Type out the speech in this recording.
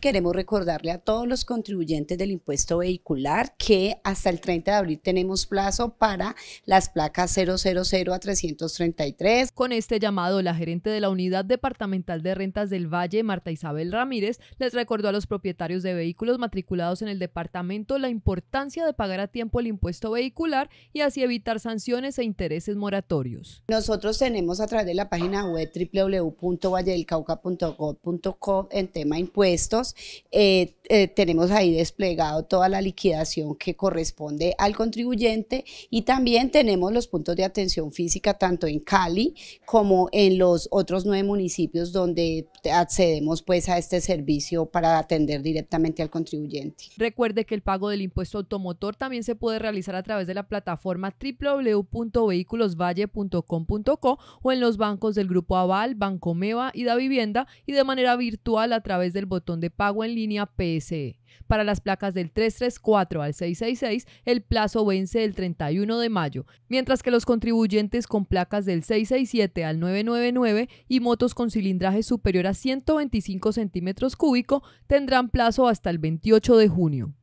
queremos recordarle a todos los contribuyentes del impuesto vehicular que hasta el 30 de abril tenemos plazo para las placas 000 a 333. Con este llamado, la gerente de la Unidad Departamental de Rentas del Valle, Marta Isabel Ramírez, les recordó a los propietarios de vehículos matriculados en el departamento la importancia de pagar a tiempo el impuesto vehicular y así evitar sanciones e intereses moratorios. Nosotros tenemos a través de la página web www.valledelcauca.gov.co en tema impuestos eh, eh, tenemos, ahí desplegado toda la liquidación que corresponde al contribuyente y también tenemos los puntos de atención física tanto en Cali como en los otros nueve municipios donde accedemos pues a este servicio para atender directamente al contribuyente. Recuerde que el pago del impuesto automotor también se puede realizar a través de la plataforma www.vehiculosvalle.com.co o en los bancos del Grupo Aval, Banco Meva y Da Vivienda y de manera virtual a través del botón de pago en línea PSE. Para las placas del 334 al 666, el plazo vence el 31 de mayo, mientras que los contribuyentes con placas del 667 al 999 y motos con cilindraje superior a 125 centímetros cúbico tendrán plazo hasta el 28 de junio.